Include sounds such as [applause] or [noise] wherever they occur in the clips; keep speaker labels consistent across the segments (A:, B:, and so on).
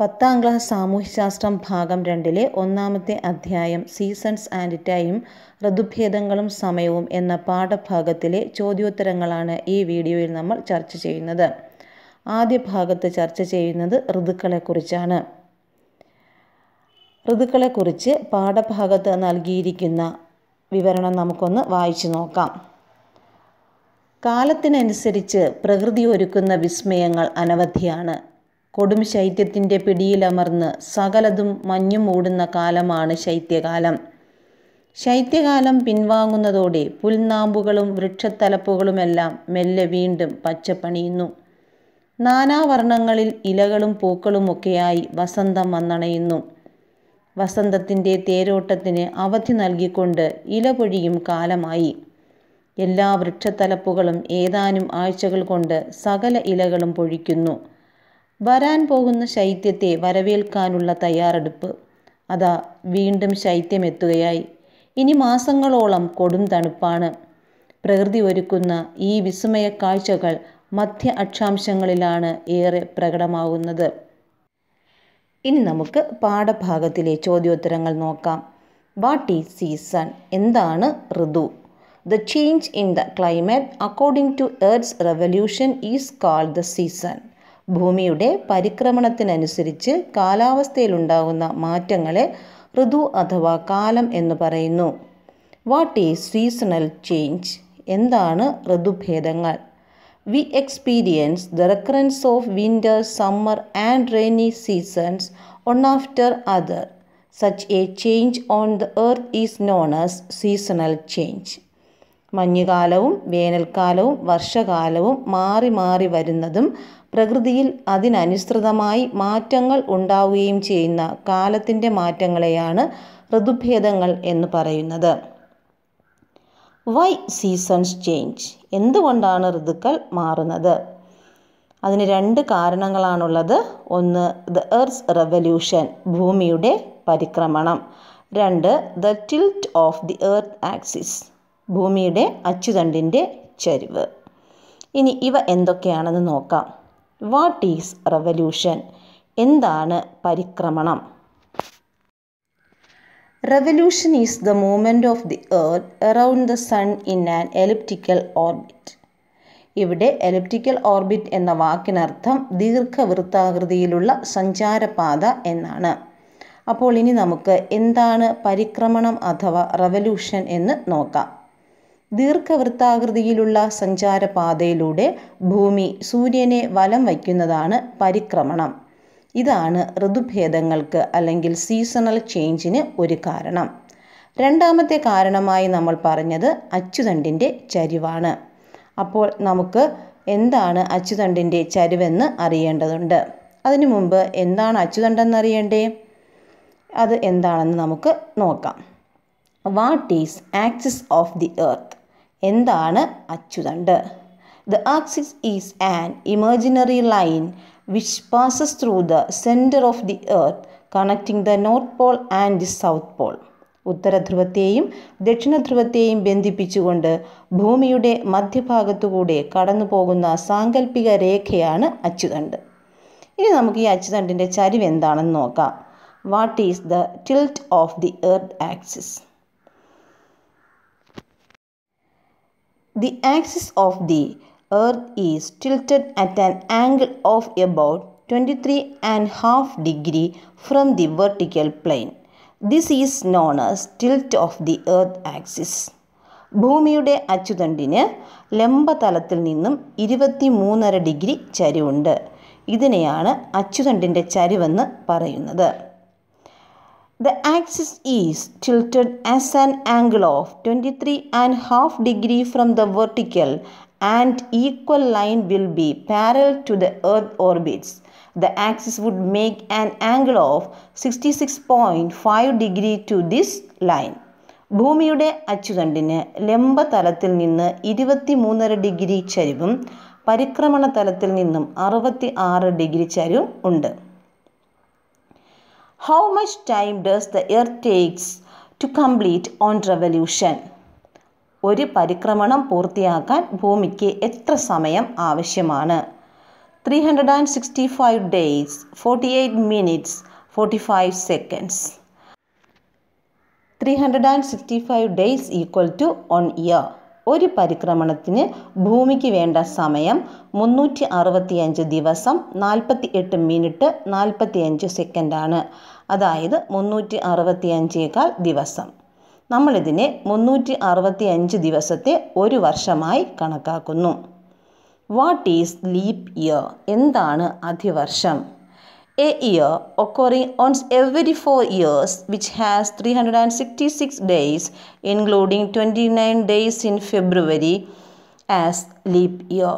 A: പത്താം ക്ലാസ് സാമൂഹ്യശാസ്ത്രം ഭാഗം രണ്ടിലെ ഒന്നാമത്തെ അധ്യായം സീസൺസ് ആൻഡ് ടൈം ഋതുഭേദങ്ങളും സമയവും എന്ന പാഠഭാഗത്തിലെ ചോദ്യോത്തരങ്ങളാണ് ഈ വീഡിയോയിൽ നമ്മൾ ചർച്ച ചെയ്യുന്നത് ആദ്യ ഭാഗത്ത് ചർച്ച ചെയ്യുന്നത് ഋതുക്കളെക്കുറിച്ചാണ് ഋതുക്കളെക്കുറിച്ച് പാഠഭാഗത്ത് നൽകിയിരിക്കുന്ന വിവരണം നമുക്കൊന്ന് വായിച്ചു നോക്കാം കാലത്തിനനുസരിച്ച് പ്രകൃതി ഒരുക്കുന്ന വിസ്മയങ്ങൾ അനവധിയാണ് കൊടും ശൈത്യത്തിൻ്റെ പിടിയിലമർന്ന് സകലതും മഞ്ഞു മൂടുന്ന കാലമാണ് ശൈത്യകാലം ശൈത്യകാലം പിൻവാങ്ങുന്നതോടെ പുൽനാമ്പുകളും വൃക്ഷത്തലപ്പുകളുമെല്ലാം മെല്ലെ വീണ്ടും പച്ചപ്പണിയുന്നു നാനാവർണങ്ങളിൽ ഇലകളും പൂക്കളുമൊക്കെയായി വസന്തം വന്നണയുന്നു വസന്തത്തിൻ്റെ തേരോട്ടത്തിന് അവധി നൽകിക്കൊണ്ട് ഇല പൊഴിയും കാലമായി എല്ലാ വൃക്ഷത്തലപ്പുകളും ഏതാനും ആഴ്ചകൾ കൊണ്ട് സകല ഇലകളും പൊഴിക്കുന്നു വരാൻ പോകുന്ന ശൈത്യത്തെ വരവേൽക്കാനുള്ള തയ്യാറെടുപ്പ് അതാ വീണ്ടും ശൈത്യം എത്തുകയായി ഇനി മാസങ്ങളോളം കൊടും തണുപ്പാണ് പ്രകൃതി ഒരുക്കുന്ന ഈ വിസ്മയ കാഴ്ചകൾ മധ്യ അക്ഷാംശങ്ങളിലാണ് ഏറെ പ്രകടമാകുന്നത് ഇനി നമുക്ക് പാഠഭാഗത്തിലെ ചോദ്യോത്തരങ്ങൾ നോക്കാം വാട്ട് ഈസ് സീസൺ എന്താണ് ഋതു the change in the climate according to earth's revolution is called the season ഭൂമിയുടെ പരിക്രമണത്തിനനുസരിച്ച് കാലാവസ്ഥയിലുണ്ടാകുന്ന മാറ്റങ്ങളെ ഋതു അഥവാ കാലം എന്ന് പറയുന്നു വാട്ട് ഈസ് സീസണൽ ചേഞ്ച് എന്താണ് ഋതുഭേദങ്ങൾ we experience the recurrence of winter summer and rainy seasons one after other such a change on the earth is known as seasonal change മഞ്ഞുകാലവും വേനൽക്കാലവും വർഷകാലവും മാറി മാറി വരുന്നതും പ്രകൃതിയിൽ അതിനനുസൃതമായി മാറ്റങ്ങൾ ഉണ്ടാവുകയും ചെയ്യുന്ന കാലത്തിൻ്റെ മാറ്റങ്ങളെയാണ് ഋതുഭേദങ്ങൾ എന്ന് പറയുന്നത് വൈ സീസൺസ് ചേഞ്ച് എന്തുകൊണ്ടാണ് ഋതുക്കൾ മാറുന്നത് അതിന് രണ്ട് കാരണങ്ങളാണുള്ളത് ഒന്ന് ദ എർത്ത്സ് റെവല്യൂഷൻ ഭൂമിയുടെ പരിക്രമണം രണ്ട് the tilt of the earth axis ഭൂമിയുടെ അച്ചുതണ്ടിൻ്റെ ചരിവ് ഇനി ഇവ എന്തൊക്കെയാണെന്ന് നോക്കാം വാട്ട് ഈസ് റവല്യൂഷൻ എന്താണ് പരിക്രമണം revolution is the movement of the earth around the sun in an elliptical orbit ഇവിടെ എലിപ്റ്റിക്കൽ ഓർബിറ്റ് എന്ന വാക്കിനർത്ഥം ദീർഘവൃത്താകൃതിയിലുള്ള സഞ്ചാരപാത എന്നാണ് അപ്പോൾ ഇനി നമുക്ക് എന്താണ് പരിക്രമണം അഥവാ റവല്യൂഷൻ എന്ന് നോക്കാം ദീർഘവൃത്താകൃതിയിലുള്ള സഞ്ചാരപാതയിലൂടെ ഭൂമി സൂര്യനെ വലം വയ്ക്കുന്നതാണ് പരിക്രമണം ഇതാണ് ഋതുഭേദങ്ങൾക്ക് അല്ലെങ്കിൽ സീസണൽ ചേഞ്ചിന് ഒരു കാരണം രണ്ടാമത്തെ കാരണമായി നമ്മൾ പറഞ്ഞത് അച്ചുതണ്ടിൻ്റെ ചരിവാണ് അപ്പോൾ നമുക്ക് എന്താണ് അച്ചുതണ്ടിൻ്റെ ചരിവെന്ന് അറിയേണ്ടതുണ്ട് അതിനു മുമ്പ് എന്താണ് അച്ചുതണ്ടെന്നറിയണ്ടേ അത് എന്താണെന്ന് നമുക്ക് നോക്കാം what is axis of the earth എന്താണ് അച്ചുതണ്ട് the axis is an imaginary line which passes through the centre of the earth connecting the north pole and the south pole ഉത്തരധ്രുവത്തെയും ദക്ഷിണധ്രുവത്തെയും ബന്ധിപ്പിച്ചുകൊണ്ട് ഭൂമിയുടെ മധ്യഭാഗത്തുകൂടെ കടന്നു പോകുന്ന സാങ്കല്പിക രേഖയാണ് അച്ചുതണ്ട് ഇനി നമുക്ക് ഈ അച്ചുതണ്ടിൻ്റെ ചരിവ് എന്താണെന്ന് നോക്കാം what is the tilt of the earth axis The axis of the Earth is tilted at an angle of about 23 and half degree from the vertical plane. This is known as tilt of the Earth axis. ഭൂമിയുടെ അച്ചുതണ്ടിന് ലംബതലത്തിൽ നിന്നും ഇരുപത്തി മൂന്നര degree ചരിവുണ്ട് ഇതിനെയാണ് അച്ചുതണ്ടിൻ്റെ ചരിവെന്ന് പറയുന്നത് The axis is tilted as an angle of 23 and half degree from the vertical and equal line will be parallel to the earth orbits. The axis would make an angle of 66.5 degree to this line. ഭൂമിയുടെ അച്ചുതണ്ടിന് ലംബ തലത്തിൽ നിന്ന് ഇരുപത്തി മൂന്നര degree ചരിവും പരിക്രമണ തലത്തിൽ നിന്നും അറുപത്തി ആറ് ഡിഗ്രി ചരിവും ഉണ്ട് How much time does the earth takes to complete one revolution ഒരു പരിക്രമണം പൂർത്തിയാക്കാൻ ഭൂമിക്ക് എത്ര സമയം ആവശ്യമാണ് three hundred and sixty five days forty eight minutes forty five seconds three hundred and sixty five days equal to one year ഒരു പരിക്രമണത്തിന് ഭൂമിക്ക് വേണ്ട സമയം മുന്നൂറ്റി അറുപത്തിയഞ്ച് ദിവസം നാൽപ്പത്തി എട്ട് മിനിറ്റ് നാൽപ്പത്തിയഞ്ച് സെക്കൻഡാണ് അതായത് മുന്നൂറ്റി അറുപത്തിയഞ്ചേക്കാൾ ദിവസം നമ്മളിതിനെ മുന്നൂറ്റി അറുപത്തിയഞ്ച് ദിവസത്തെ ഒരു വർഷമായി കണക്കാക്കുന്നു വാട്ട് ഈസ് ലീപ് ഇയർ എന്താണ് അധിവർഷം A year occurring once every four years, which has 366 days, including 29 days in February, as leap year.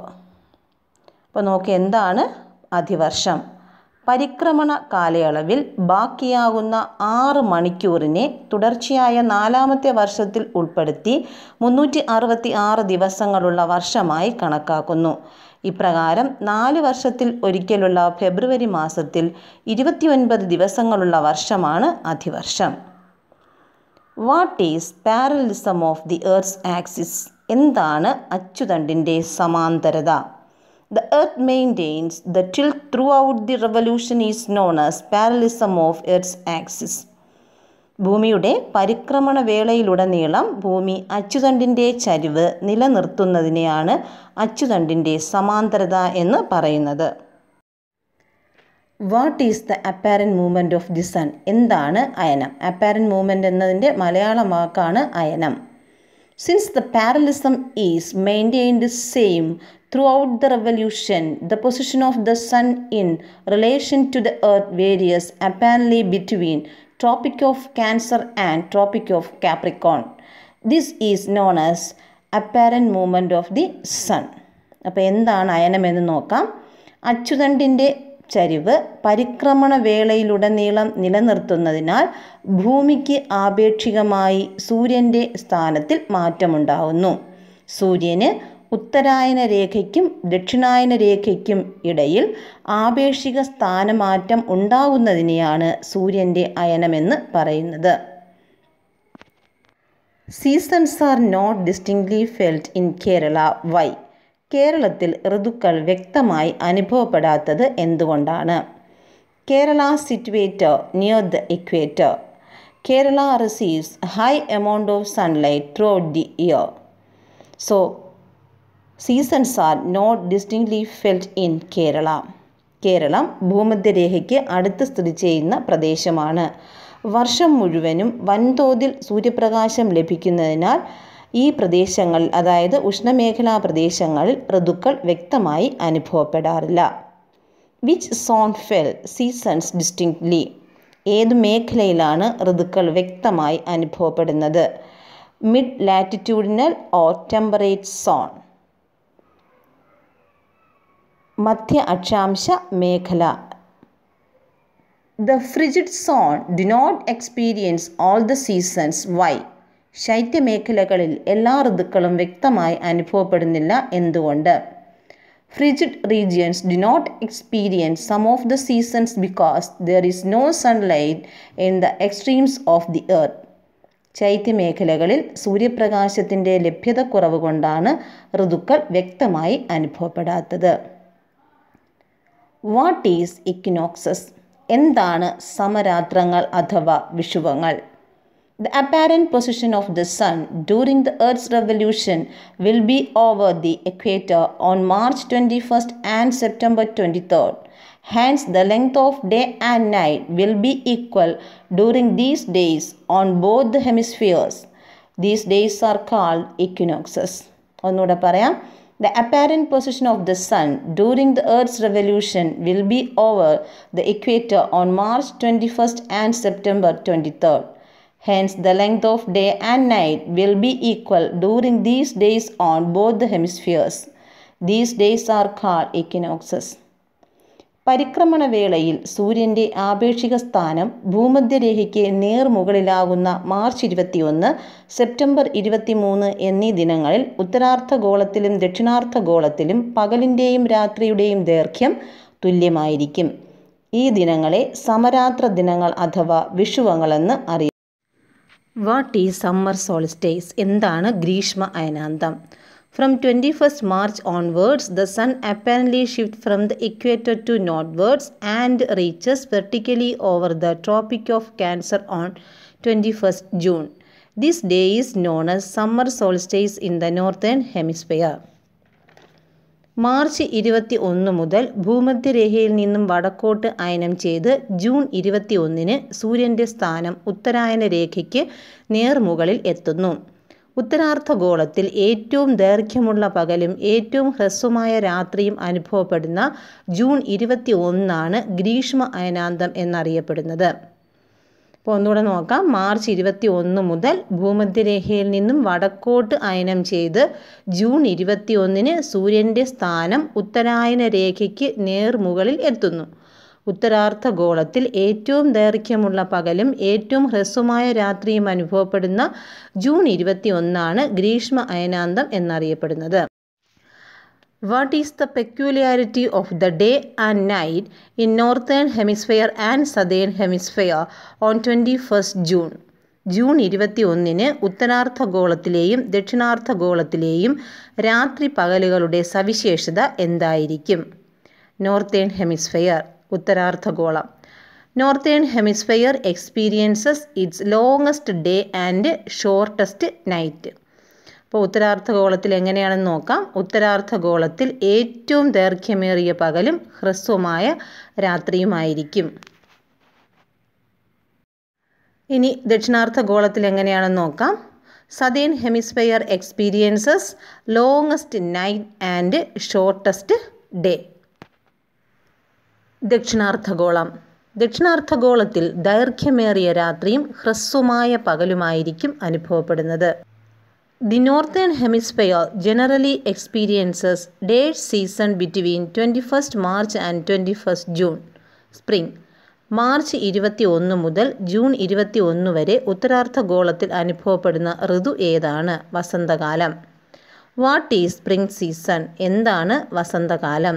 A: അപ്പോൾ നോക്കി എന്താണ് അധിവർഷം പരിക്രമണ കാലയളവിൽ ബാക്കിയാകുന്ന ആറ് മണിക്കൂറിനെ തുടർച്ചയായ നാലാമത്തെ വർഷത്തിൽ ഉൾപ്പെടുത്തി മുന്നൂറ്റി അറുപത്തി ആറ് ദിവസങ്ങളുള്ള വർഷമായി കണക്കാക്കുന്നു ഇപ്രകാരം നാല് വർഷത്തിൽ ഒരിക്കലുള്ള ഫെബ്രുവരി മാസത്തിൽ ഇരുപത്തിയൊൻപത് ദിവസങ്ങളുള്ള വർഷമാണ് അധിവർഷം what is parallelism of the earth's axis എന്താണ് അച്ചുതണ്ടിൻ്റെ സമാന്തരത the earth maintains the tilt throughout the revolution is known as parallelism of earth's axis ഭൂമിയുടെ പരിക്രമണ വേളയിലുടനീളം ഭൂമി അച്ചുതണ്ടിൻ്റെ ചരിവ് നിലനിർത്തുന്നതിനെയാണ് അച്ചുതണ്ടിൻ്റെ സമാന്തരത എന്ന് പറയുന്നത് what is the apparent movement of the sun എന്താണ് അയനം അപ്പാരൻ മൂവ്മെൻ്റ് എന്നതിൻ്റെ മലയാളം വാക്കാണ് അയനം since the parallelism is maintained same throughout the revolution the position of the sun in relation to the earth varies apparently between tropic of cancer and tropic of Capricorn this is known as apparent movement of the sun. അപ്പോൾ എന്താണ് അയനമെന്ന് നോക്കാം അച്ചുതണ്ടിൻ്റെ ചരിവ് പരിക്രമണ വേളയിലുടനീളം നിലനിർത്തുന്നതിനാൽ ഭൂമിക്ക് ആപേക്ഷികമായി സൂര്യൻ്റെ സ്ഥാനത്തിൽ മാറ്റമുണ്ടാകുന്നു സൂര്യന് ഉത്തരായന രേഖയ്ക്കും ദക്ഷിണായന രേഖയ്ക്കും ഇടയിൽ ആപേക്ഷിക സ്ഥാനമാറ്റം ഉണ്ടാകുന്നതിനെയാണ് സൂര്യൻ്റെ അയനമെന്ന് പറയുന്നത് seasons are not distinctly felt in Kerala why കേരളത്തിൽ ഋതുക്കൾ വ്യക്തമായി അനുഭവപ്പെടാത്തത് എന്തുകൊണ്ടാണ് Kerala situate near the equator Kerala receives high amount of sunlight throughout the year so seasons are not distinctly felt in Kerala കേരളം ഭൂമധ്യരേഖയ്ക്ക് അടുത്ത് സ്ഥിതി ചെയ്യുന്ന പ്രദേശമാണ് വർഷം മുഴുവനും വൻതോതിൽ സൂര്യപ്രകാശം ലഭിക്കുന്നതിനാൽ ഈ പ്രദേശങ്ങൾ അതായത് ഉഷ്ണമേഖലാ പ്രദേശങ്ങളിൽ ഋതുക്കൾ വ്യക്തമായി അനുഭവപ്പെടാറില്ല which zone feel seasons distinctly ഏത് മേഖലയിലാണ് ഋതുക്കൾ വ്യക്തമായി അനുഭവപ്പെടുന്നത് mid latitudinal or temperate zone മധ്യ അക്ഷാംശ മേഖല the frigid zone do not experience all the seasons why ശൈത്യമേഖലകളിൽ എല്ലാ ഋതുക്കളും വ്യക്തമായി അനുഭവപ്പെടുന്നില്ല എന്തുകൊണ്ട് frigid regions do not experience some of the seasons because there is no sunlight in the extremes of the earth ശൈത്യമേഖലകളിൽ സൂര്യപ്രകാശത്തിൻ്റെ ലഭ്യത കുറവ് കൊണ്ടാണ് ഋതുക്കൾ വ്യക്തമായി അനുഭവപ്പെടാത്തത് വാട്ട് ഈസ് ഇക്വിനോക്സസ് എന്താണ് സമരാത്രങ്ങൾ അഥവാ വിഷുവങ്ങൾ the apparent position of the sun during the earth's revolution will be over the equator on March twenty first and September twenty third hence the length of day and night will be equal during these days on both the hemispheres. These days are called equinoxes. ഒന്നുകൂടെ പറയാം the apparent position of the Sun during the Earth's revolution will be over the equator on March 21st and September 23rd. Hence, the length of day and night will be equal during these days on both the hemispheres. These days are called equinoxes. പരിക്രമണവേളയിൽ സൂര്യൻ്റെ ആപേക്ഷിക സ്ഥാനം ഭൂമധ്യരേഖയ്ക്ക് നേർമുകളിലാകുന്ന March ഇരുപത്തിയൊന്ന് September ഇരുപത്തിമൂന്ന് എന്നീ ദിനങ്ങളിൽ ഉത്തരാർദ്ധഗോളത്തിലും ദക്ഷിണാർദ്ധഗോളത്തിലും പകലിൻ്റെയും രാത്രിയുടെയും ദൈർഘ്യം തുല്യമായിരിക്കും ഈ ദിനങ്ങളെ സമരാത്ര ദിനങ്ങൾ അഥവാ വിഷുവങ്ങളെന്ന് അറിയാം വാട്ട് ഈ സമ്മർ സോളിസ്റ്റേസ് എന്താണ് ഗ്രീഷ്മ അയനാന്തം From 21st March onwards, the sun apparently shifts from the equator to northwards and reaches vertically over the Tropic of Cancer on 21st June. This day is known as summer solstice in the northern hemisphere. March 21 മുതൽ ഭൂമധ്യരേഖയിൽ നിന്നും വടക്കോട്ട് അയനം ചെയ്ത് June ഇരുപത്തി ഒന്നിന് സൂര്യൻ്റെ സ്ഥാനം ഉത്തരായന രേഖയ്ക്ക് നേർമുകളിൽ എത്തുന്നു ഉത്തരാർദ്ധഗോളത്തിൽ ഏറ്റവും ദൈർഘ്യമുള്ള പകലും ഏറ്റവും ഹ്രസ്വമായ രാത്രിയും അനുഭവപ്പെടുന്ന ജൂൺ ഇരുപത്തി ഒന്നാണ് ഗ്രീഷ്മ അയനാന്തം എന്നറിയപ്പെടുന്നത് അപ്പോൾ ഒന്നുകൂടെ നോക്കാം മാർച്ച് ഇരുപത്തി ഒന്ന് മുതൽ ഭൂമധ്യരേഖയിൽ നിന്നും വടക്കോട്ട് അയനം ചെയ്ത് ജൂൺ ഇരുപത്തി ഒന്നിന് സൂര്യൻ്റെ സ്ഥാനം ഉത്തരായന രേഖയ്ക്ക് നേർമുകളിൽ എത്തുന്നു ഉത്തരാർത്ഥഗോളത്തിൽ ഏറ്റവും ദൈർഘ്യമുള്ള പകലും ഏറ്റവും ഹ്രസ്വമായ രാത്രിയും അനുഭവപ്പെടുന്ന ജൂൺ ഇരുപത്തി ഒന്നാണ് ഗ്രീഷ്മ അയനാന്തം എന്നറിയപ്പെടുന്നത് what is the peculiarity of the day and night in northern hemisphere and southern hemisphere on twenty first June June ഇരുപത്തി ഒന്നിന് ഉത്തരാർത്ഥഗോളത്തിലെയും ദക്ഷിണാർത്ഥഗോളത്തിലെയും രാത്രി പകലുകളുടെ സവിശേഷത എന്തായിരിക്കും നോർത്തേൺ ഹെമിസ്ഫെയർ ഉത്തരാർദ്ധഗോളം northern hemisphere experiences its longest day and shortest night അപ്പോൾ ഉത്തരാർത്ഥഗോളത്തിൽ എങ്ങനെയാണെന്ന് നോക്കാം ഉത്തരാർത്ഥഗോളത്തിൽ ഏറ്റവും ദൈർഘ്യമേറിയ പകലും ഹ്രസ്വമായ രാത്രിയുമായിരിക്കും ഇനി ദക്ഷിണാർത്ഥഗോളത്തിൽ എങ്ങനെയാണെന്ന് നോക്കാം southern hemisphere experiences longest night and shortest day ദക്ഷിണാർദ്ധഗോളം ദക്ഷിണാർദ്ധഗോളത്തിൽ ദൈർഘ്യമേറിയ രാത്രിയും ഹ്രസ്വമായ പകലുമായിരിക്കും അനുഭവപ്പെടുന്നത് the northern hemisphere generally experiences day season between twenty first March and twenty first June spring March ഇരുപത്തി ഒന്ന് മുതൽ ജൂൺ ഇരുപത്തി ഒന്ന് വരെ ഉത്തരാർദ്ധഗോളത്തിൽ അനുഭവപ്പെടുന്ന ഋതു ഏതാണ് വസന്തകാലം വാട്ട് ഈസ് സ്പ്രിംഗ് സീസൺ എന്താണ് വസന്തകാലം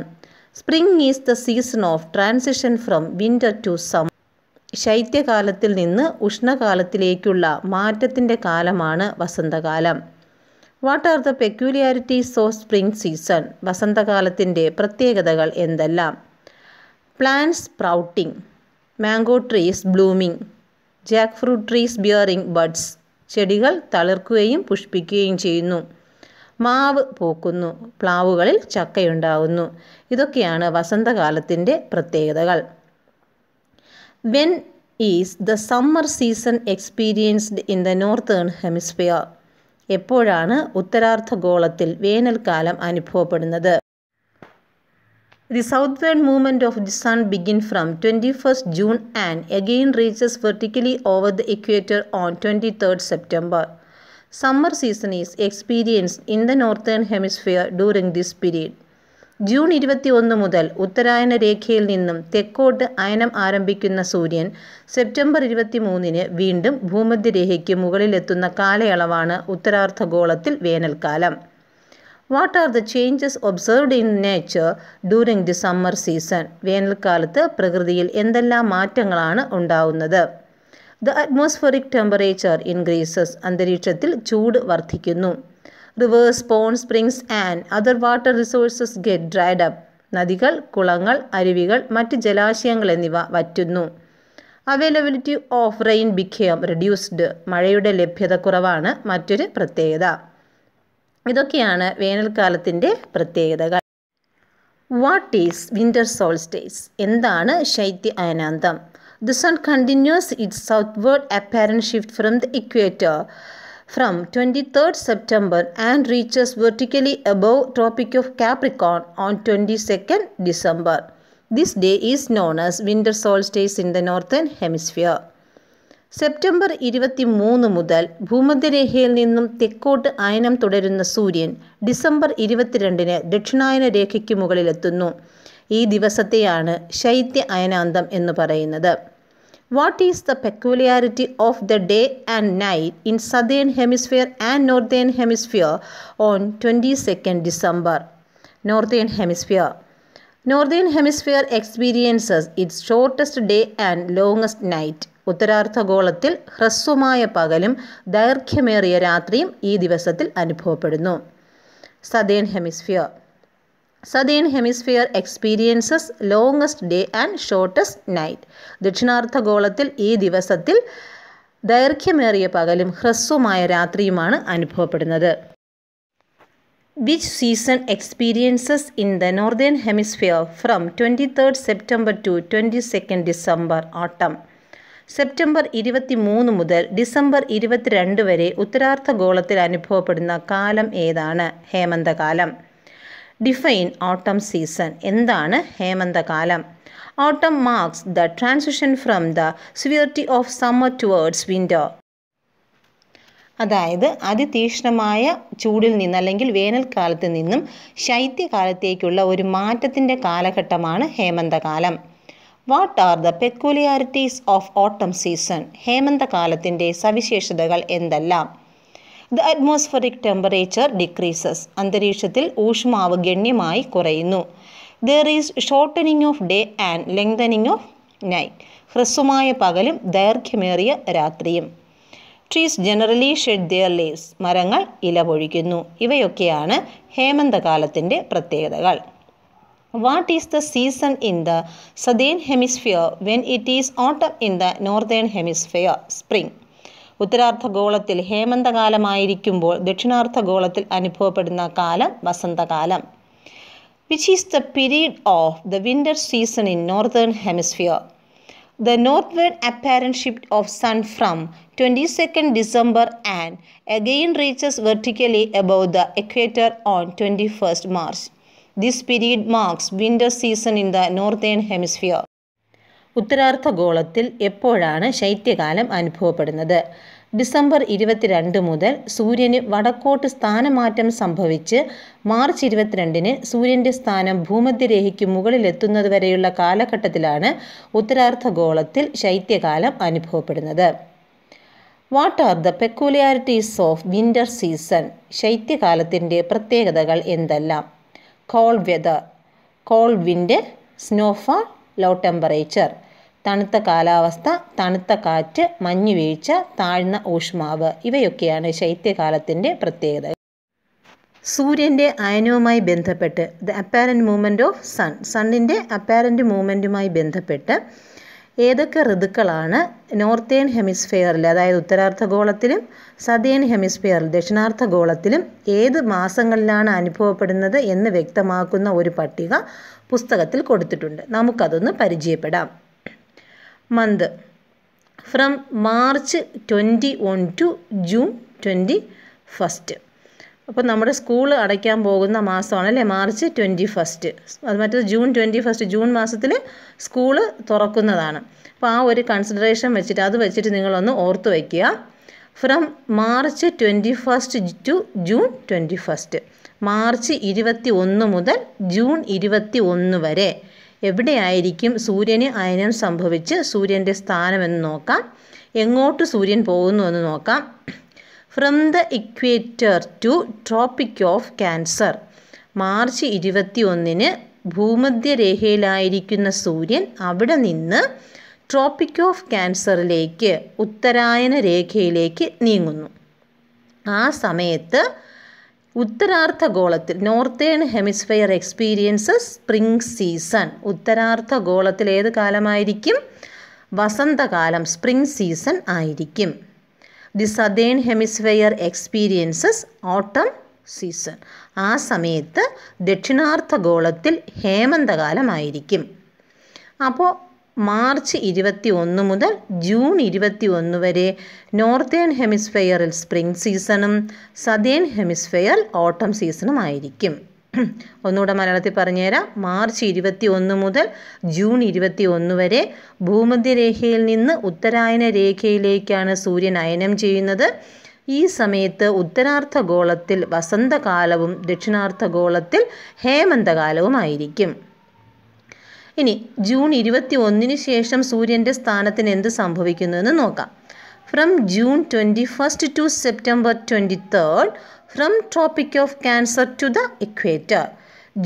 A: spring is the season of transition from winter to summer ശൈത്യകാലത്തിൽ നിന്ന് ഉഷ്ണകാലത്തിലേക്കുള്ള മാറ്റത്തിൻ്റെ കാലമാണ് വസന്തകാലം what are the peculiarities of spring season വസന്തകാലത്തിൻ്റെ പ്രത്യേകതകൾ എന്തെല്ലാം plants sprouting mango trees blooming jackfruit trees bearing buds ചെടികൾ തളിർക്കുകയും പുഷ്പിക്കുകയും ചെയ്യുന്നു മാവ് പൂക്കുന്നു പ്ലാവുകളിൽ ചക്കയുണ്ടാകുന്നു ഇതൊക്കെയാണ് വസന്തകാലത്തിൻ്റെ പ്രത്യേകതകൾ when is the summer season experienced in the northern hemisphere എപ്പോഴാണ് ഉത്തരാർദ്ധഗോളത്തിൽ വേനൽക്കാലം അനുഭവപ്പെടുന്നത് the south southern movement of the sun begin from twenty first June and again reaches vertically over the equator on twenty third September Summer season is experience in the northern hemisphere during this period. June ഒന്ന് മുതൽ ഉത്തരായന രേഖയിൽ നിന്നും തെക്കോട്ട് അയനം ആരംഭിക്കുന്ന സൂര്യൻ September മൂന്നിന് വീണ്ടും ഭൂമധ്യരേഖയ്ക്ക് മുകളിലെത്തുന്ന കാലയളവാണ് ഉത്തരാർദ്ധഗോളത്തിൽ വേനൽക്കാലം what are the changes observed in nature during the summer season വേനൽക്കാലത്ത് പ്രകൃതിയിൽ എന്തെല്ലാം മാറ്റങ്ങളാണ് ഉണ്ടാവുന്നത് ദ അറ്റ്മോസ്ഫറിക് ടെമ്പറേച്ചർ ഇൻക്രീസസ് അന്തരീക്ഷത്തിൽ ചൂട് വർദ്ധിക്കുന്നു rivers pond springs and other water resources get dried up നദികൾ കുളങ്ങൾ അരുവികൾ മറ്റ് ജലാശയങ്ങൾ എന്നിവ വറ്റുന്നു availability of rain became reduced മഴയുടെ ലഭ്യത കുറവാണ് മറ്റൊരു പ്രത്യേകത ഇതൊക്കെയാണ് വേനൽക്കാലത്തിൻ്റെ പ്രത്യേകതകൾ വാട്ട് ഈസ് വിൻ്റർ സോൾസ്റ്റേസ് എന്താണ് ശൈത്യ അയനാന്തം The sun continues its southward apparent shift from the equator from 23rd September and reaches vertically above Tropic of Capricorn on 22nd December. This day is known as winter solstice in the northern hemisphere. September മൂന്ന് മുതൽ ഭൂമധ്യരേഖയിൽ നിന്നും തെക്കോട്ട് അയനം തുടരുന്ന സൂര്യൻ December ഇരുപത്തിരണ്ടിന് ദക്ഷിണായന രേഖയ്ക്ക് മുകളിലെത്തുന്നു ഈ ദിവസത്തെയാണ് ശൈത്യ അയനാന്തം എന്ന് പറയുന്നത് what is the peculiarity of the day and night in southern hemisphere and northern hemisphere on twenty second December northern hemisphere northern hemisphere experiences its shortest day and longest night ഉത്തരാർത്ഥഗോളത്തിൽ ഹ്രസ്വമായ പകലും ദൈർഘ്യമേറിയ രാത്രിയും ഈ ദിവസത്തിൽ അനുഭവപ്പെടുന്നു southern hemisphere southern hemisphere experiences longest day and shortest night ദക്ഷിണാർത്ഥഗോളത്തിൽ ഈ ദിവസത്തിൽ ദൈർഘ്യമേറിയ പകലും ഹ്രസ്വമായ രാത്രിയുമാണ് അനുഭവപ്പെടുന്നത് which season experiences in the northern hemisphere from twenty third September to twenty second December autumn September ഇരുപത്തി മൂന്ന് മുതൽ ഡിസംബർ ഇരുപത്തിരണ്ട് വരെ ഉത്തരാർദ്ധഗോളത്തിൽ അനുഭവപ്പെടുന്ന കാലം ഏതാണ് ഹേമന്തകാലം ഡിഫൈൻ ഓട്ടം സീസൺ എന്താണ് ഹേമന്തകാലം autumn marks the transition from the severity of summer towards winter അതായത് അതിതീഷ്ണമായ ചൂടിൽ നിന്ന് അല്ലെങ്കിൽ വേനൽക്കാലത്ത് നിന്നും ശൈത്യകാലത്തേക്കുള്ള ഒരു മാറ്റത്തിൻ്റെ കാലഘട്ടമാണ് ഹേമന്തകാലം what are the peculiarities of autumn season ഹേമന്തകാലത്തിൻ്റെ സവിശേഷതകൾ എന്തെല്ലാം ദ അറ്റ്മോസ്ഫറിക് ടെമ്പറേച്ചർ ഡിക്രീസസ് അന്തരീക്ഷത്തിൽ ഊഷ്മാവ് ഗണ്യമായി കുറയുന്നു there is shortening of day and lengthening of night ഹ്രസ്വമായ പകലും ദൈർഘ്യമേറിയ രാത്രിയും trees generally shed their leaves മരങ്ങൾ ഇല പൊഴിക്കുന്നു ഇവയൊക്കെയാണ് ഹേമന്തകാലത്തിൻ്റെ പ്രത്യേകതകൾ what is the season in the southern hemisphere when it is autumn in the northern hemisphere spring ഉത്തരാർദ്ധഗോളത്തിൽ ഹേമന്തകാലമായിരിക്കുമ്പോൾ ദക്ഷിണാർദ്ധഗോളത്തിൽ അനുഭവപ്പെടുന്ന കാലം വസന്തകാലം which is the period of the winter season in northern hemisphere the northward apparent shift of sun from 22nd December and again reaches vertically above the equator on 21st March. This period marks winter season in the northern hemisphere. ഗോളത്തിൽ എപ്പോഴാണ് ശൈത്യകാലം അനുഭവപ്പെടുന്നത് December ഇരുപത്തിരണ്ട് മുതൽ സൂര്യന് വടക്കോട്ട് സ്ഥാനമാറ്റം സംഭവിച്ച് March ഇരുപത്തിരണ്ടിന് സൂര്യൻ്റെ സ്ഥാനം ഭൂമധ്യരേഖയ്ക്ക് മുകളിലെത്തുന്നത് വരെയുള്ള കാലഘട്ടത്തിലാണ് ഗോളത്തിൽ ശൈത്യകാലം അനുഭവപ്പെടുന്നത് what are the peculiarities of winter season ശൈത്യകാലത്തിൻ്റെ പ്രത്യേകതകൾ എന്തെല്ലാം cold weather cold wind snowfall low temperature തണുത്ത കാലാവസ്ഥ തണുത്ത കാറ്റ് മഞ്ഞുവീഴ്ച താഴ്ന്ന ഊഷ്മാവ് ഇവയൊക്കെയാണ് ശൈത്യകാലത്തിൻ്റെ പ്രത്യേകത സൂര്യൻ്റെ അയനവുമായി ബന്ധപ്പെട്ട് the apparent movement of sun സണ്ണിൻ്റെ അപ്പാരൻ്റ് മൂവ്മെൻറ്റുമായി ബന്ധപ്പെട്ട് ഏതൊക്കെ ഋതുക്കളാണ് നോർത്തേൺ ഹെമിസ്ഫിയറിൽ അതായത് ഉത്തരാർത്ഥഗോളത്തിലും സദേൺ ഹെമിസ്ഫിയറിൽ ദക്ഷിണാർത്ഥഗോളത്തിലും ഏത് മാസങ്ങളിലാണ് അനുഭവപ്പെടുന്നത് എന്ന് വ്യക്തമാക്കുന്ന ഒരു പട്ടിക പുസ്തകത്തിൽ കൊടുത്തിട്ടുണ്ട് നമുക്കതൊന്ന് പരിചയപ്പെടാം month from March twenty one to June twenty first അപ്പോൾ നമ്മുടെ സ്കൂൾ അടയ്ക്കാൻ പോകുന്ന മാസമാണ് അല്ലേ മാർച്ച് ട്വൻറ്റി ഫസ്റ്റ് അത് മറ്റേത് ജൂൺ ട്വൻറ്റി ഫസ്റ്റ് ജൂൺ മാസത്തിൽ സ്കൂൾ തുറക്കുന്നതാണ് അപ്പോൾ ആ ഒരു കൺസിഡറേഷൻ വെച്ചിട്ട് അത് വെച്ചിട്ട് നിങ്ങളൊന്ന് ഓർത്ത് വയ്ക്കുക from March twenty first to June twenty first March ഇരുപത്തി ഒന്ന് മുതൽ ജൂൺ ഇരുപത്തി ഒന്ന് വരെ എവിടെയായിരിക്കും സൂര്യന് അയനം സംഭവിച്ച് സൂര്യൻ്റെ സ്ഥാനമെന്ന് നോക്കാം എങ്ങോട്ട് സൂര്യൻ പോകുന്നു എന്ന് നോക്കാം from the equator to tropic of cancer March ഇരുപത്തി ഒന്നിന് ഭൂമധ്യരേഖയിലായിരിക്കുന്ന സൂര്യൻ അവിടെ നിന്ന് ട്രോപ്പിക് ഓഫ് ക്യാൻസറിലേക്ക് ഉത്തരായന രേഖയിലേക്ക് നീങ്ങുന്നു ആ സമയത്ത് ഉത്തരാർത്ഥഗോളത്തിൽ northern hemisphere experiences spring season ഉത്തരാർദ്ധഗോളത്തിൽ ഏത് കാലമായിരിക്കും വസന്തകാലം സ്പ്രിംഗ് സീസൺ ആയിരിക്കും the southern hemisphere experiences autumn season ആ സമയത്ത് ദക്ഷിണാർദ്ധഗോളത്തിൽ ഹേമന്തകാലമായിരിക്കും അപ്പോൾ മാർച്ച് ഇരുപത്തി ഒന്ന് മുതൽ ജൂൺ ഇരുപത്തി ഒന്ന് വരെ നോർത്തേൺ ഹെമിസ്ഫെയറിൽ സ്പ്രിംഗ് സീസണും സദേൺ ഹെമിസ്ഫെയർ ഓട്ടം ആയിരിക്കും [clears throat] ഒന്നുകൂടെ മലയാളത്തിൽ പറഞ്ഞുതരാം മാർച്ച് ഇരുപത്തി ഒന്ന് മുതൽ ജൂൺ ഇരുപത്തി ഒന്ന് വരെ ഭൂമധ്യരേഖയിൽ നിന്ന് ഉത്തരായന രേഖയിലേക്കാണ് സൂര്യൻ അയനം ചെയ്യുന്നത് ഈ സമയത്ത് ഉത്തരാർദ്ധഗോളത്തിൽ വസന്തകാലവും ഹേമന്തകാലവും ഹേമന്തകാലവുമായിരിക്കും ഇനി ജൂൺ ഇരുപത്തി ഒന്നിന് ശേഷം സൂര്യൻ്റെ സ്ഥാനത്തിന് എന്ത് സംഭവിക്കുന്നു എന്ന് നോക്കാം from June twenty first to September twenty third from tropic of cancer to the equator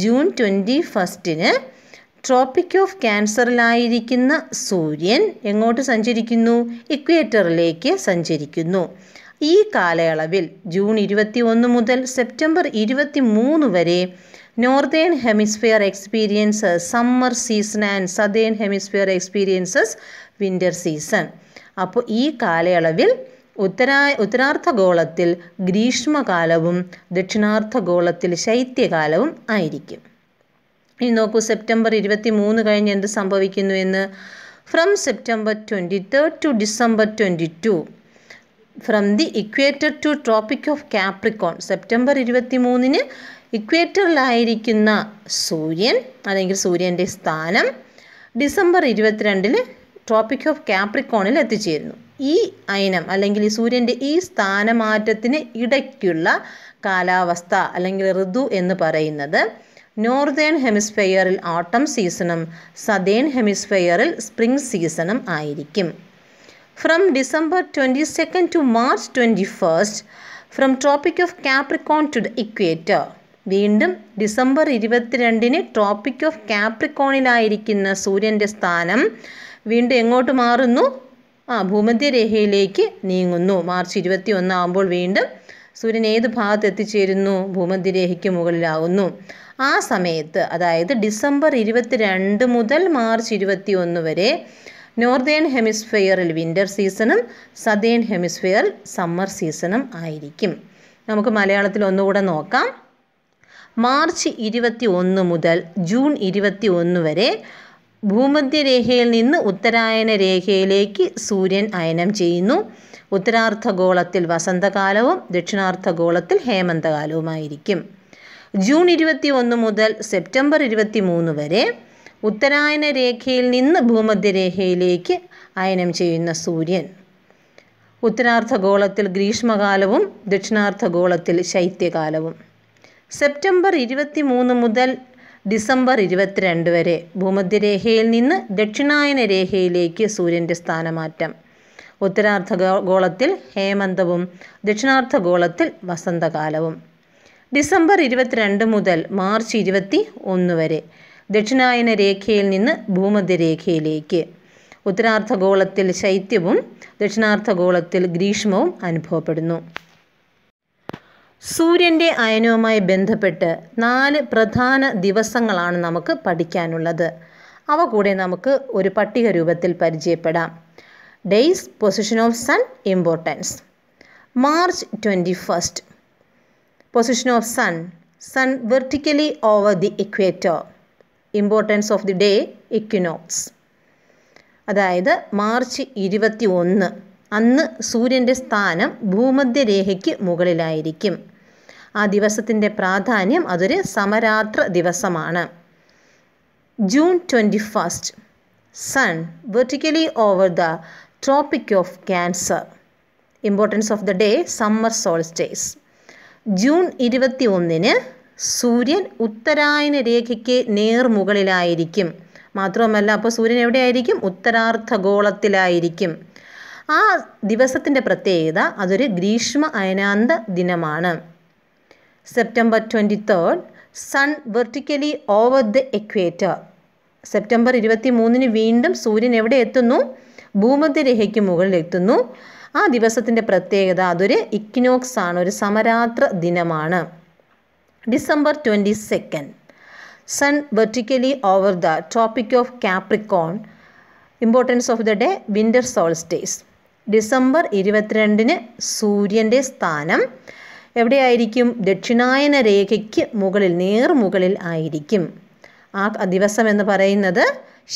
A: June twenty ഫസ്റ്റിന് ട്രോപ്പിക് ഓഫ് ക്യാൻസറിലായിരിക്കുന്ന സൂര്യൻ എങ്ങോട്ട് സഞ്ചരിക്കുന്നു ഇക്വേറ്ററിലേക്ക് സഞ്ചരിക്കുന്നു ഈ കാലയളവിൽ ജൂൺ ഇരുപത്തി ഒന്ന് മുതൽ സെപ്റ്റംബർ ഇരുപത്തി മൂന്ന് വരെ northern hemisphere experience summer season and southern hemisphere experiences winter season അപ്പോൾ ഈ കാലയളവിൽ ഉത്തരാ ഉത്തരാർദ്ധഗോളത്തിൽ ഗ്രീഷ്മകാലവും ദക്ഷിണാർദ്ധഗോളത്തിൽ ശൈത്യകാലവും ആയിരിക്കും ഇനി നോക്കൂ സെപ്റ്റംബർ ഇരുപത്തി മൂന്ന് കഴിഞ്ഞ് എന്ത് സംഭവിക്കുന്നു എന്ന് from September twenty third to December twenty two from the equator to tropic of Capricorn September ഇരുപത്തി മൂന്നിന് ഇക്വേറ്ററിലായിരിക്കുന്ന സൂര്യൻ അല്ലെങ്കിൽ സൂര്യൻ്റെ സ്ഥാനം ഡിസംബർ ഇരുപത്തിരണ്ടിൽ ട്രോപ്പിക് ഓഫ് കാപ്രിക്കോണിൽ എത്തിച്ചേരുന്നു ഈ അയനം അല്ലെങ്കിൽ സൂര്യൻ്റെ ഈ സ്ഥാനമാറ്റത്തിന് ഇടയ്ക്കുള്ള കാലാവസ്ഥ അല്ലെങ്കിൽ ഋതു എന്ന് പറയുന്നത് നോർത്തേൺ ഹെമിസ്ഫെയറിൽ ഓട്ടം സീസണും സദേൺ ഹെമിസ്ഫെയറിൽ സ്പ്രിംഗ് സീസണും ആയിരിക്കും from December twenty second to March twenty first from tropic of Capricorn to the equator വീണ്ടും ഡിസംബർ ഇരുപത്തിരണ്ടിന് ട്രോപ്പിക് ഓഫ് കാപ്രിക്കോണിലായിരിക്കുന്ന സൂര്യൻ്റെ സ്ഥാനം വീണ്ടും എങ്ങോട്ട് മാറുന്നു ആ ഭൂമധ്യരേഖയിലേക്ക് നീങ്ങുന്നു മാർച്ച് ഇരുപത്തി ഒന്നാകുമ്പോൾ വീണ്ടും സൂര്യൻ ഏത് ഭാഗത്ത് എത്തിച്ചേരുന്നു ഭൂമധ്യരേഖയ്ക്ക് മുകളിലാകുന്നു ആ സമയത്ത് അതായത് ഡിസംബർ ഇരുപത്തിരണ്ട് മുതൽ മാർച്ച് ഇരുപത്തി ഒന്ന് വരെ നോർത്തേൺ ഹെമിസ്ഫിയറിൽ വിൻ്റർ സീസണും സതേൺ ഹെമിസ്ഫിയറിൽ സമ്മർ സീസണും ആയിരിക്കും നമുക്ക് മലയാളത്തിൽ ഒന്നുകൂടെ നോക്കാം മാർച്ച് ഇരുപത്തി ഒന്ന് മുതൽ ജൂൺ ഇരുപത്തി ഒന്ന് വരെ ഭൂമധ്യരേഖയിൽ നിന്ന് ഉത്തരായന രേഖയിലേക്ക് സൂര്യൻ അയനം ചെയ്യുന്നു ഉത്തരാർദ്ധഗോളത്തിൽ വസന്തകാലവും ദക്ഷിണാർദ്ധഗോളത്തിൽ ഹേമന്തകാലവുമായിരിക്കും ജൂൺ ഇരുപത്തി ഒന്ന് മുതൽ സെപ്റ്റംബർ ഇരുപത്തി മൂന്ന് വരെ ഉത്തരായന രേഖയിൽ നിന്ന് ഭൂമധ്യരേഖയിലേക്ക് അയനം ചെയ്യുന്ന സൂര്യൻ ഉത്തരാർദ്ധഗോളത്തിൽ ഗ്രീഷ്മകാലവും ദക്ഷിണാർദ്ധഗോളത്തിൽ ശൈത്യകാലവും സെപ്റ്റംബർ ഇരുപത്തി മൂന്ന് മുതൽ ഡിസംബർ ഇരുപത്തിരണ്ട് വരെ ഭൂമധ്യരേഖയിൽ നിന്ന് ദക്ഷിണായന രേഖയിലേക്ക് സൂര്യൻ്റെ സ്ഥാനമാറ്റം ഉത്തരാർദ്ധ ഗോളത്തിൽ ഹേമന്തവും ദക്ഷിണാർദ്ധ ഗോളത്തിൽ വസന്തകാലവും ഡിസംബർ ഇരുപത്തിരണ്ട് മുതൽ മാർച്ച് ഇരുപത്തി ഒന്ന് വരെ ദക്ഷിണായന രേഖയിൽ നിന്ന് ഭൂമധ്യരേഖയിലേക്ക് ഉത്തരാർദ്ധഗോളത്തിൽ ശൈത്യവും ദക്ഷിണാർദ്ധഗോളത്തിൽ ഗ്രീഷ്മവും അനുഭവപ്പെടുന്നു സൂര്യൻ്റെ അയനവുമായി ബന്ധപ്പെട്ട് നാല് പ്രധാന ദിവസങ്ങളാണ് നമുക്ക് പഠിക്കാനുള്ളത് അവ കൂടെ നമുക്ക് ഒരു പട്ടിക രൂപത്തിൽ പരിചയപ്പെടാം days position of sun importance March twenty first position of sun sun vertically over the equator importance of the day equinox അതായത് മാർച്ച് ഇരുപത്തി ഒന്ന് അന്ന് സൂര്യൻ്റെ സ്ഥാനം ഭൂമധ്യരേഖയ്ക്ക് മുകളിലായിരിക്കും ആ ദിവസത്തിൻ്റെ പ്രാധാന്യം അതൊരു സമരാത്ര ദിവസമാണ് June twenty first sun vertically over the tropic of cancer importance of the day summer solstice June ഇരുപത്തി ഒന്നിന് സൂര്യൻ ഉത്തരായന രേഖയ്ക്ക് നേർമുകളിലായിരിക്കും മാത്രവുമല്ല അപ്പോൾ സൂര്യൻ എവിടെയായിരിക്കും ഉത്തരാർദ്ധഗോളത്തിലായിരിക്കും ആ ദിവസത്തിൻ്റെ പ്രത്യേകത അതൊരു ഗ്രീഷ്മ അയനാന്ത ദിനമാണ് September twenty third sun vertically over the equator September ഇരുപത്തി മൂന്നിന് വീണ്ടും സൂര്യൻ എവിടെ എത്തുന്നു ഭൂമധ്യരേഖയ്ക്ക് മുകളിൽ എത്തുന്നു ആ ദിവസത്തിൻ്റെ പ്രത്യേകത അതൊരു ഇക്നോക്സ് ആണ് ഒരു സമരാത്ര ദിനമാണ് December twenty second sun vertically over the tropic of Capricorn importance of the day winter solstice December ഇരുപത്തിരണ്ടിന് സൂര്യൻ്റെ സ്ഥാനം എവിടെയായിരിക്കും ദക്ഷിണായന രേഖയ്ക്ക് മുകളിൽ നേർമുകളിൽ ആയിരിക്കും ആ ദിവസം എന്ന് പറയുന്നത്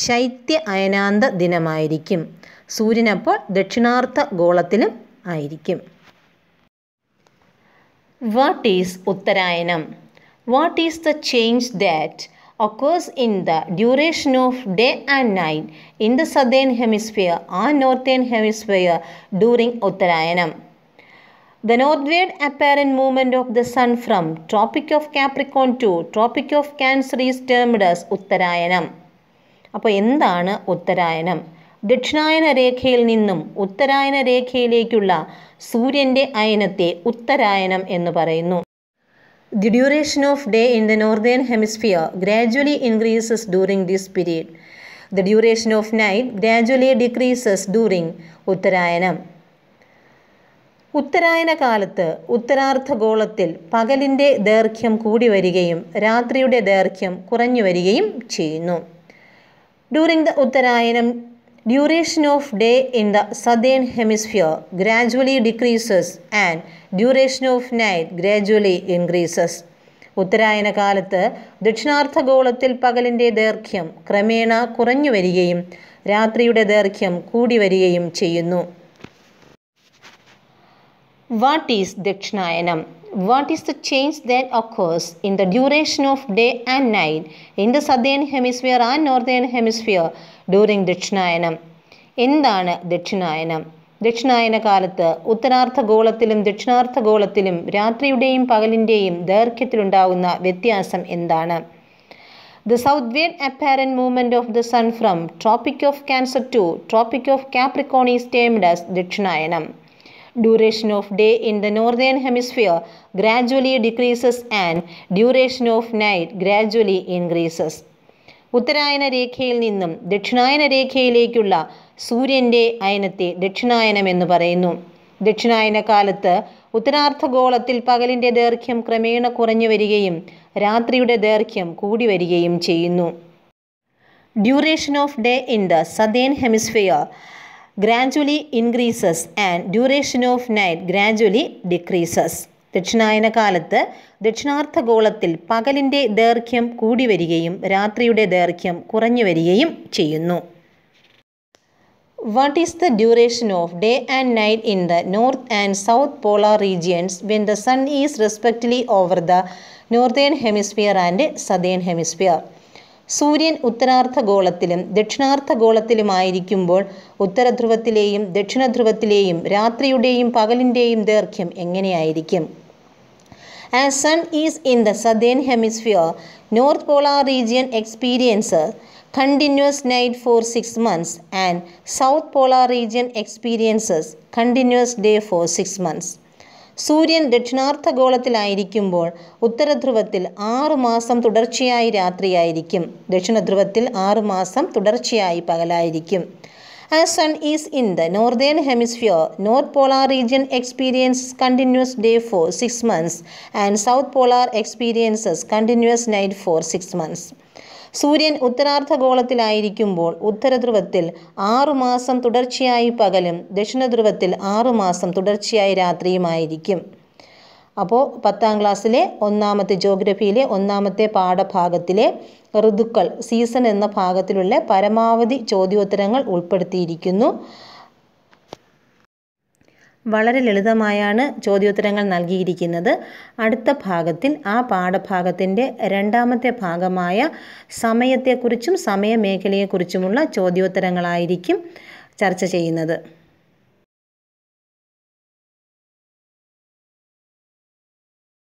A: ശൈത്യ അയനാന്ത ദിനമായിരിക്കും സൂര്യനപ്പോൾ ദക്ഷിണാർത്ഥ ഗോളത്തിലും ആയിരിക്കും വാട്ട് ഈസ് ഉത്തരായനം what is the change that occurs in the duration of day and night in the southern hemisphere and northern hemisphere during Uttarayanam. The northward apparent movement of the sun from Tropic of Capricorn to Tropic of Cancer is termed as Uttarayanam. അപ്പോൾ എന്താണ് ഉത്തരായനം ദക്ഷിണായന രേഖയിൽ നിന്നും ഉത്തരായന രേഖയിലേക്കുള്ള സൂര്യൻ്റെ അയനത്തെ ഉത്തരായനം എന്ന് പറയുന്നു The duration of day in the northern hemisphere gradually increases during this period. The duration of night gradually decreases during ഉത്തരായനം ഉത്തരായന കാലത്ത് ഉത്തരാർദ്ധഗോളത്തിൽ പകലിൻ്റെ ദൈർഘ്യം കൂടി വരികയും രാത്രിയുടെ ദൈർഘ്യം കുറഞ്ഞു വരികയും ചെയ്യുന്നു ഡ്യൂറിംഗ് ദ ഉത്തരായനം Duration of day in the southern hemisphere gradually decreases and duration of night gradually increases. ഉത്തരായന കാലത്ത് ദക്ഷിണാർദ്ധഗോളത്തിൽ പകലിൻ്റെ ദൈർഘ്യം ക്രമേണ കുറഞ്ഞു വരികയും രാത്രിയുടെ ദൈർഘ്യം കൂടി വരികയും ചെയ്യുന്നു വാട്ട് ഈസ് ദക്ഷിണായനം what is the change that occurs in the duration of day and night in the southern hemisphere and northern hemisphere during ദക്ഷിണായനം എന്താണ് ദക്ഷിണായനം ദക്ഷിണായന കാലത്ത് ഉത്തരാർദ്ധഗോളത്തിലും ദക്ഷിണാർദ്ധഗോളത്തിലും രാത്രിയുടെയും പകലിൻ്റെയും ദൈർഘ്യത്തിലുണ്ടാകുന്ന വ്യത്യാസം എന്താണ് the southward apparent movement of the sun from tropic of cancer to tropic of Capricorn is as ദക്ഷിണായനം duration of day in the northern hemisphere gradually decreases and duration of night gradually increases ഉത്തരായന രേഖയിൽ നിന്നും ദക്ഷിണായന രേഖയിലേക്കുള്ള സൂര്യൻ്റെ അയനത്തെ ദക്ഷിണായനം എന്ന് പറയുന്നു ദക്ഷിണായന കാലത്ത് ഉത്തരാർദ്ധഗോളത്തിൽ പകലിൻ്റെ ദൈർഘ്യം ക്രമേണ കുറഞ്ഞു വരികയും രാത്രിയുടെ ദൈർഘ്യം കൂടി വരികയും ചെയ്യുന്നു duration of day in the southern hemisphere gradually increases and duration of night gradually decreases ദക്ഷിണായന കാലത്ത് ദക്ഷിണാർത്ഥഗോളത്തിൽ പകലിൻ്റെ ദൈർഘ്യം കൂടി വരികയും രാത്രിയുടെ ദൈർഘ്യം കുറഞ്ഞു വരികയും ചെയ്യുന്നു What is the duration of day and night in the north and south polar regions when the sun is respectively over the northern hemisphere and southern hemisphere? സൂര്യൻ ഉത്തരാർദ്ധഗോളത്തിലും ദക്ഷിണാർത്ഥഗോളത്തിലുമായിരിക്കുമ്പോൾ ഉത്തരധ്രുവത്തിലെയും ദക്ഷിണധ്രുവത്തിലെയും രാത്രിയുടെയും പകലിൻ്റെയും ദൈർഘ്യം എങ്ങനെയായിരിക്കും As sun is in the southern hemisphere, North Polar region experiences continuous night for 6 months and South Polar region experiences continuous day for 6 months. സൂര്യൻ ദക്ഷിണാർത്ഥഗോളത്തിലായിരിക്കുമ്പോൾ ഉത്തരധ്രുവത്തിൽ ആറു മാസം തുടർച്ചയായി രാത്രിയായിരിക്കും ദക്ഷിണധ്രുവത്തിൽ ആറു മാസം തുടർച്ചയായി പകലായിരിക്കും As sun is in the northern hemisphere, north polar region experiences continuous day for 6 months and south polar experiences continuous night for 6 months. സൂര്യൻ ഉത്തരാർദ്ധഗോളത്തിലായിരിക്കുമ്പോൾ ഉത്തരധ്രുവത്തിൽ ആറുമാസം തുടർച്ചയായി പകലും ദക്ഷിണധ്രുവത്തിൽ ആറുമാസം തുടർച്ചയായി രാത്രിയുമായിരിക്കും അപ്പോൾ പത്താം ക്ലാസ്സിലെ ഒന്നാമത്തെ ജോഗ്രഫിയിലെ ഒന്നാമത്തെ പാഠഭാഗത്തിലെ ഋതുക്കൾ സീസൺ എന്ന ഭാഗത്തിലുള്ള പരമാവധി ചോദ്യോത്തരങ്ങൾ ഉൾപ്പെടുത്തിയിരിക്കുന്നു വളരെ ലളിതമായാണ് ചോദ്യോത്തരങ്ങൾ നൽകിയിരിക്കുന്നത് അടുത്ത ഭാഗത്തിൽ ആ പാഠഭാഗത്തിൻ്റെ രണ്ടാമത്തെ ഭാഗമായ സമയത്തെക്കുറിച്ചും സമയമേഖലയെക്കുറിച്ചുമുള്ള ചോദ്യോത്തരങ്ങളായിരിക്കും ചർച്ച ചെയ്യുന്നത്